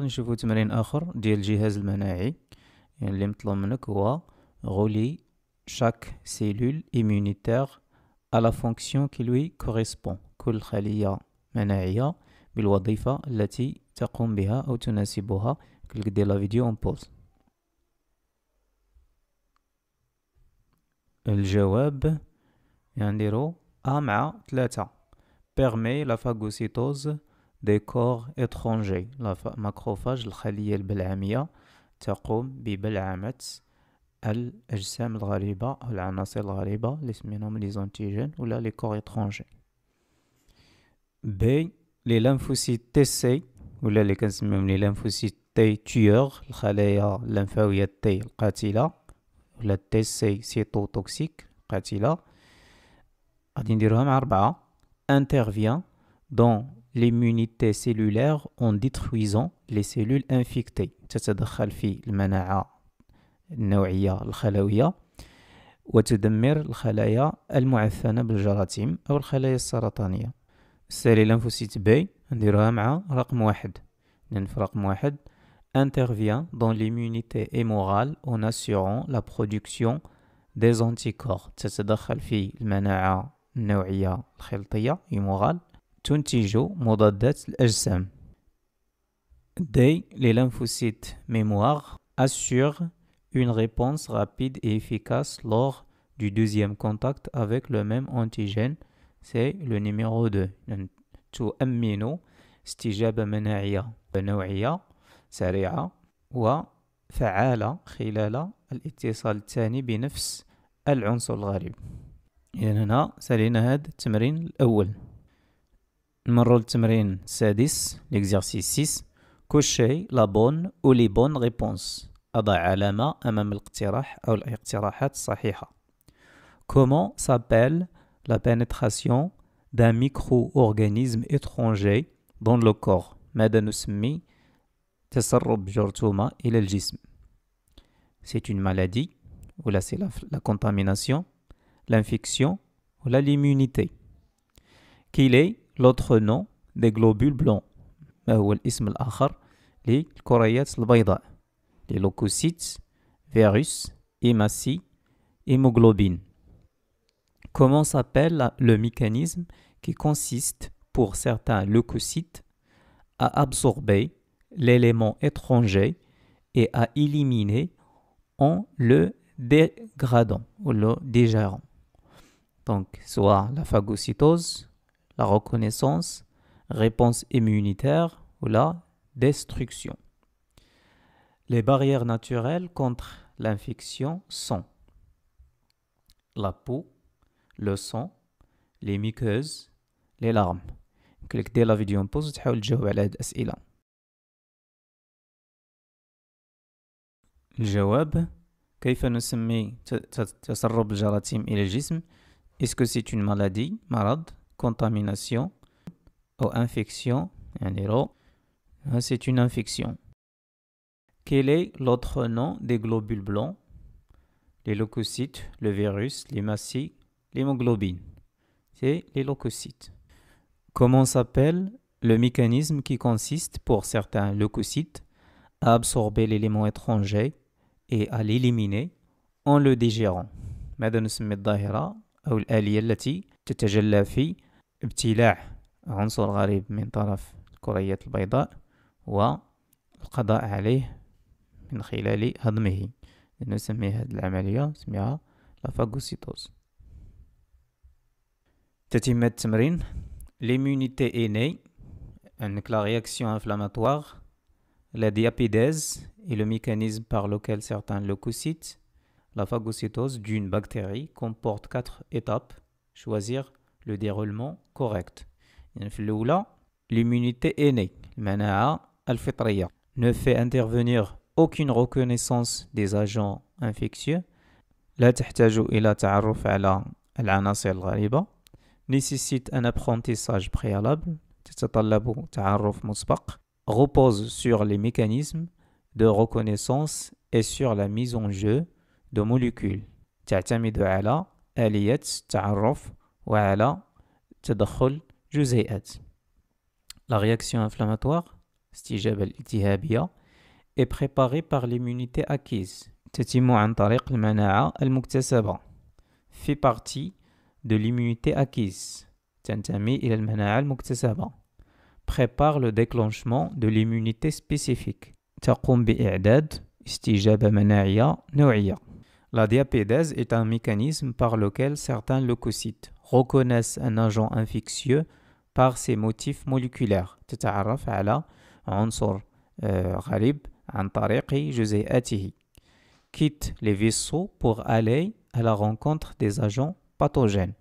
je نشوفو تمرين autre ديال الجهاز المناعي يعني اللي مطلوب منك هو chaque cellule immunitaire à la fonction qui lui correspond كل خلية مناعية بالوظيفة التي تقوم بها أو تناسبها كليك لا فيديو اون بوز الجواب يعني نديرو مع 3 permet la phagocytose دي كور إترونجي ماكروفاج الخلية البلعمية تقوم ببلعمة الأجسام الغريبة أو العناصر الغريبة اللي سميناهم ليزونتيجين ولا لي كور إترونجي بي لي لانفوسيت تي سي ولا اللي كنسميهم لي لانفوسيت تي تيور الخلايا اللمفاوية تي القاتلة ولا تي سي سيتو توكسيك قاتلة غادي نديروها مع ربعة انترفيان دون l'immunité cellulaire en détruisant les cellules infectées. تتدخل في المناعة النوعية الخلوية وتدمر الخلايا المعفنة بالجراثيم أو الخلايا السرطانية السلة لينفوسيت بي نديروها مع رقم واحد لأن في رقم واحد intervient dans l'immunité humorale en assurant la production des anticorps تتدخل في المناعة النوعية الخلطية humorale تنتج مضادات الأجسام. D. Les lymphocytes mémoire assurent une réponse rapide et efficace lors du deuxième contact avec le même antigène. C'est le numéro 2. تؤمن استجابة مناعية نوعية سريعة وفعالة خلال الاتصال الثاني بنفس العنصر الغريب إذا هنا سالينا هذا التمرين الأول نمروا للتمرين السادس 6 كوشي la bonne ou les bonnes réponses. اضع علامه امام الاقتراح Comment s'appelle la pénétration d'un micro-organisme étranger dans le corps C'est une maladie ou là c'est la, contamination, l'infection ou là l'immunité. Qu'il est l'autre nom des globules blancs ما هو الاسم الآخر البيضاء leucocytes, فيروس hémoglobine Comment s'appelle le mécanisme qui consiste pour certains leucocytes à absorber l'élément étranger et à éliminer en le dégradant ou le digérant. Donc, soit la phagocytose, la reconnaissance, réponse immunitaire ou la destruction. Les barrières naturelles contre l'infection sont la peau, le sang, les muqueuses, les larmes. Cliquez la vidéo en pause à le الجواب كيف نسمي تسرب الجراثيم الى الجسم؟ Est-ce que c'est une maladie, malade? contamination ou infection. Hein, c'est une infection. Quel est l'autre nom des globules blancs Les leucocytes, le virus, les massies, l'hémoglobine. C'est les leucocytes. Comment s'appelle le mécanisme qui consiste pour certains leucocytes à absorber l'élément étranger et à l'éliminer en le digérant L'abtile à un sol garibe dans les coriées de la bain et le cadavre à l'aise dans les hommes. Nous avons dit que c'était la phagocytose. L'immunité est née avec la réaction inflammatoire, la diapédèse et le mécanisme par lequel certains leucocytes, la phagocytose d'une bactérie, comporte quatre étapes choisir le déroulement correct. L'immunité est née, ne fait intervenir aucune reconnaissance des agents infectieux. لا nécessite un apprentissage préalable repose sur les mécanismes de reconnaissance et sur la mise en jeu de molécules وعلى تدخل جزيئات La réaction inflammatoire, استجابة الالتهابية, est préparée par l'immunité acquise تتم عن طريق المناعة المكتسبة fait partie de l'immunité acquise تنتمي إلى المناعة المكتسبة prépare le déclenchement de l'immunité spécifique تقوم بإعداد استجابة مناعية نوعية la diapédèse est un mécanisme par lequel certains leucocytes reconnaissent un agent infectieux par ses motifs moléculaires. تتعرف على Quitte les vaisseaux pour aller à la rencontre des agents pathogènes.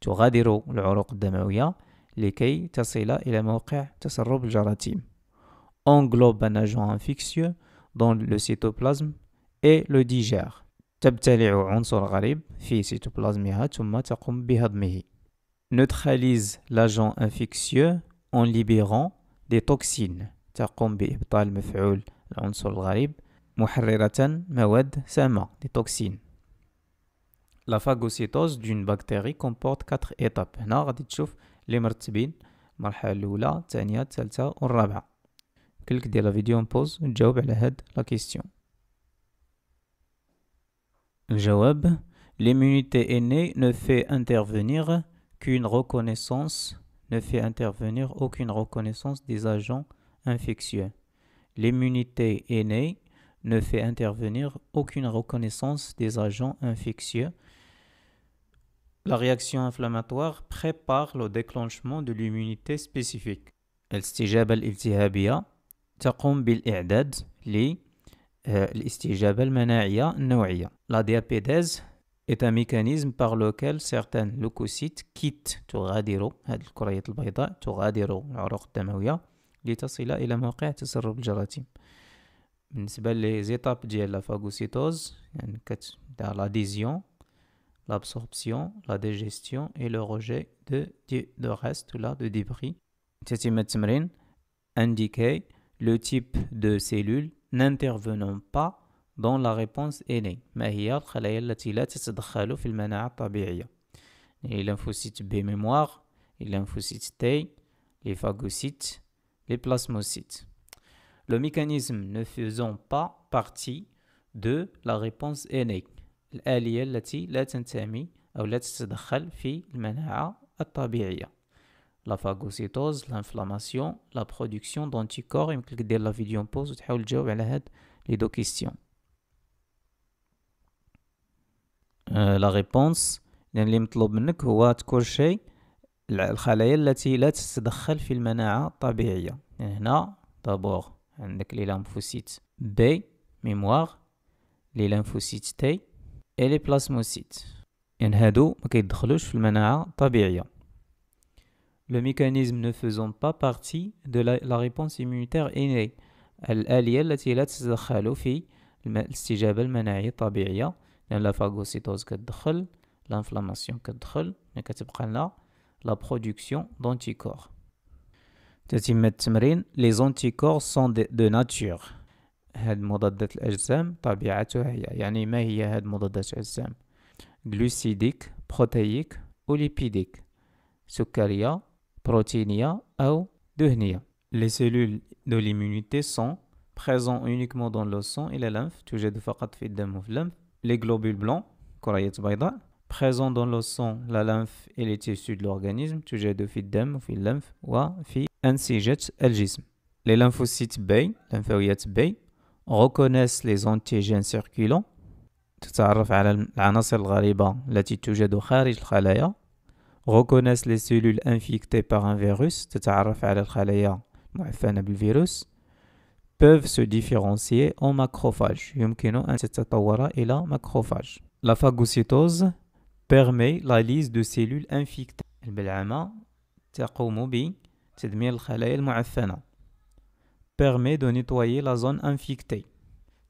تغادر العروق الدموية لكي تصل إلى Englobe un agent infectieux dans le cytoplasme et le digère. تبتلع عنصر غريب في سيتوبلازمها ثم تقوم بهضمه neutralise l'agent infectieux en libérant des toxines تقوم بإبطال مفعول العنصر الغريب محررة مواد سامة دي توكسين لا فاغوسيتوز دون باكتيري كومبورت 4 ايتاب هنا غادي تشوف لي مرتبين المرحلة الأولى الثانية الثالثة والرابعة كليك دير لا فيديو بوز نجاوب على هاد لا كيستيون Jawab. L'immunité aînée ne fait intervenir qu'une reconnaissance, ne fait intervenir aucune reconnaissance des agents infectieux. L'immunité aînée ne fait intervenir aucune reconnaissance des agents infectieux. La réaction inflammatoire prépare le déclenchement de l'immunité spécifique. تقوم بالإعداد euh, l'esthégiabal manéaïa noïa. La diapédèse est un mécanisme par lequel certains leucocytes quittent le courrier de l'albeïda et quittent le courrier de l'albeïda pour s'éloigner de l'albeïda. Les étapes de la phagocytose sont l'adhésion, l'absorption, la digestion et le rejet de restes de débris. Cette méthode indique le type de cellule n'intervenons pas dans la réponse aînée. ما هي الخلايا التي لا تتدخل في المناعة الطبيعية؟ les lymphocytes B mémoire, les lymphocytes T, les phagocytes, les plasmocytes. Le mécanisme ne faisant pas partie de la réponse aînée. الآلية qui ne تنتمي أو pas dans la réponse الطبيعية la phagocytose, l'inflammation, la production d'anticorps. Je clique la vidéo en pause pour répondre les deux questions. la réponse يعني اللي مطلوب منك هو تكون شيء الخلايا التي لا تتدخل في المناعة الطبيعية هنا دابور عندك لي لامفوسيت بي ميموار لي لامفوسيت تي اي لي هادو ما كيدخلوش في le mécanisme ne faisant pas partie de la, la réponse immunitaire innée. الآلية التي لا تتدخل في الاستجابة المناعية الطبيعية لا فاغوسيتوز كتدخل لانفلاماسيون كتدخل كتبقى لنا لا برودكسيون دونتيكور تتم التمرين لي زونتيكور سون دو ناتور هاد مضادات الاجسام طبيعتها هي يعني ما هي هاد مضادات الاجسام جلوسيديك بروتييك وليبيديك سكريه Proteinia ou devenir. Les cellules de l'immunité sont présentes uniquement dans le sang et la lymphe. Tu j'ai deux fois quatre fils d'un fil lymph. Les globules blancs, corayets bairda, présents dans le sang, la lymphe et les tissus de l'organisme. Tu j'ai deux fils d'un fil lymph ou un fils antigètes algisme. Les lymphocytes B, lymphocytes B, reconnaissent les antigènes circulants. Tu sarraf al al anas el ghariba, leti tu jaduxar el khalaia reconnaissent les cellules infectées par un virus, peuvent se différencier en macrophages. La phagocytose permet la liste de cellules infectées. permet de nettoyer la zone infectée.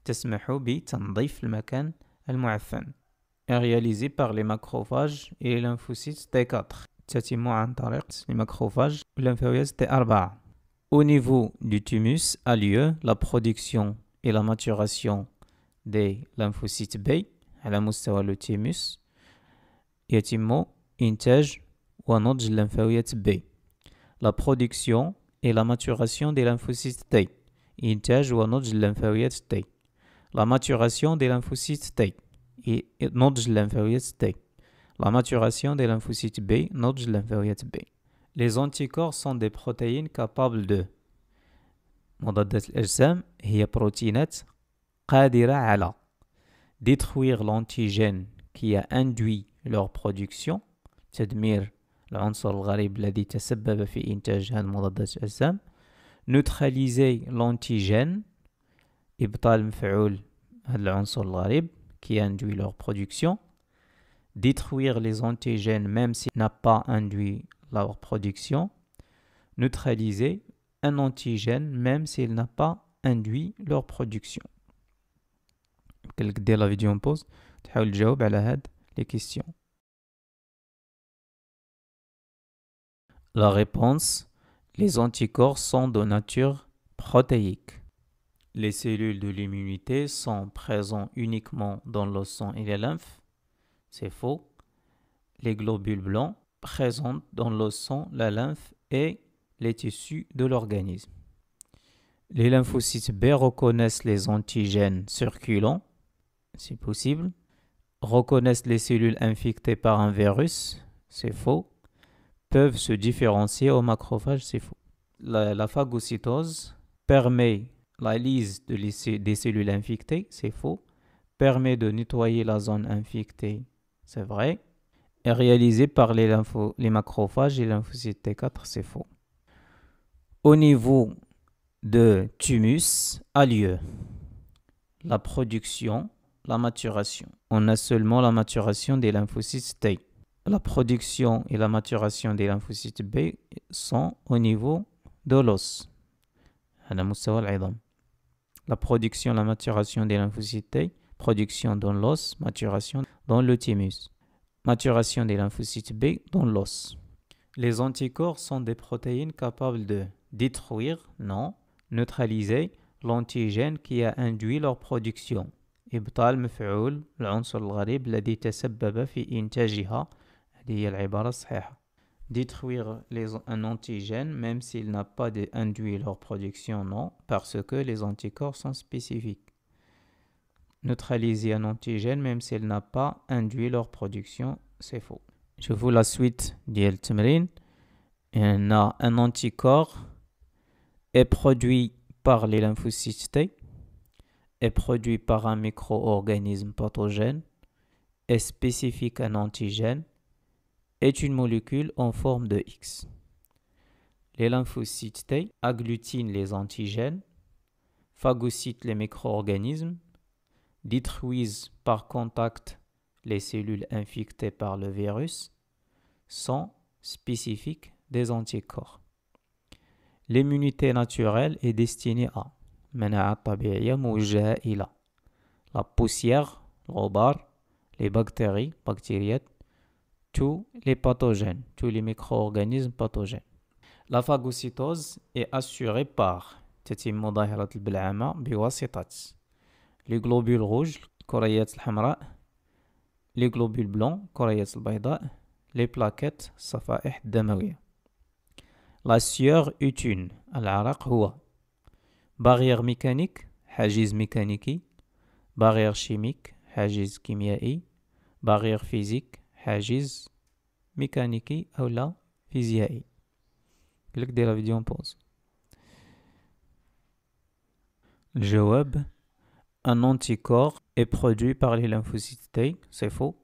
تسمح بتنظيف المكان المعفن est réalisé par les macrophages et les lymphocytes T4. les macrophages T4. Au niveau du thymus a lieu la production et la maturation des lymphocytes B à la le thymus. يتم un autre اللمفاويات B. La production et la maturation des lymphocytes T. un autre اللمفاويات T. La maturation des lymphocytes T et nodj l'inférieure T. La maturation des lymphocytes B nodj l'inférieure B. Les anticorps sont des protéines capables de مضادات الأجسام هي بروتينات قادرة على détruire l'antigène qui a induit leur production تدمير العنصر الغريب الذي تسبب في إنتاج هذه مضادات الأجسام neutraliser l'antigène إبطال مفعول هذا العنصر الغريب qui induit leur production, détruire les antigènes même s'il n'a pas induit leur production, neutraliser un antigène même s'il n'a pas induit leur production. Dès la vidéo en pause, à les questions. La réponse, les anticorps sont de nature protéique. Les cellules de l'immunité sont présentes uniquement dans le sang et les lymphes. C'est faux. Les globules blancs présents dans le sang, la lymphe et les tissus de l'organisme. Les lymphocytes B reconnaissent les antigènes circulants, si possible, reconnaissent les cellules infectées par un virus, c'est faux, peuvent se différencier au macrophages, c'est faux. la phagocytose permet la de des cellules infectées, c'est faux, permet de nettoyer la zone infectée, c'est vrai, et réalisée par les, macrophages et les lymphocytes T4, c'est faux. Au niveau de thymus a lieu la production, la maturation. On a seulement la maturation des lymphocytes T. La production et la maturation des lymphocytes B sont au niveau de l'os la production, la maturation des lymphocytes, production dans l'os, maturation dans le thymus, maturation des lymphocytes B dans l'os. Les anticorps sont des protéines capables de détruire, non, neutraliser l'antigène qui a induit leur production détruire les, un antigène même s'il n'a pas induit leur production, non, parce que les anticorps sont spécifiques. Neutraliser un antigène même s'il n'a pas induit leur production, c'est faux. Je vous la suite dit El un anticorps est produit par les lymphocytes T, est produit par un micro-organisme pathogène, est spécifique à un antigène, est une molécule en forme de X. Les lymphocytes T agglutinent les antigènes, phagocytent les micro-organismes, détruisent par contact les cellules infectées par le virus, sont spécifiques des anticorps. L'immunité naturelle est destinée à la poussière, le les bactéries, bactériettes, tous les pathogènes, tous les micro-organismes pathogènes. La phagocytose est assurée par les globules rouges, les globules blancs, les plaquettes, La sueur utune, barrière mécanique, حاجز mécanique, barrière chimique, barrière physique, ou la physique. لا la vidéo en pause. le web Un anticorps est produit par les lymphocytes T, c'est faux.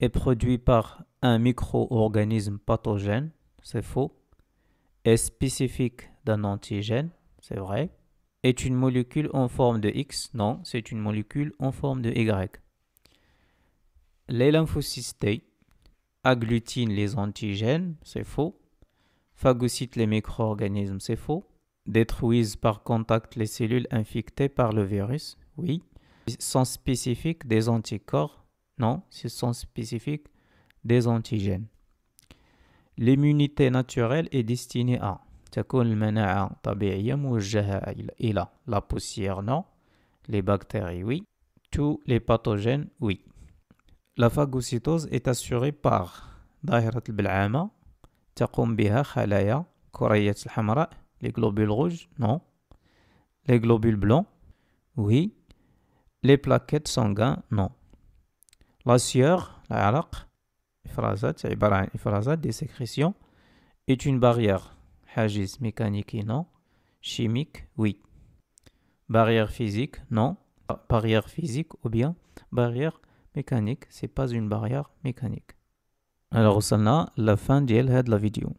Est produit par un micro-organisme pathogène, c'est faux. Est spécifique d'un antigène, c'est vrai. Est une molécule en forme de X, non, c'est une molécule en forme de Y les lymphocytes agglutinent les antigènes, c'est faux. Phagocytent les micro-organismes, c'est faux. Détruisent par contact les cellules infectées par le virus, oui. sont spécifiques des anticorps, non, ce sont spécifiques des antigènes. L'immunité naturelle est destinée à la poussière non les bactéries oui tous les pathogènes oui la phagocytose est assurée par les globules rouges non les globules blancs oui les plaquettes sanguines non la sueur la des sécrétions est une barrière حاجز mécanique non chimique oui barrière physique non barrière physique ou bien barrière mécanique, c'est pas une barrière mécanique. Alors, c'est la fin de la vidéo.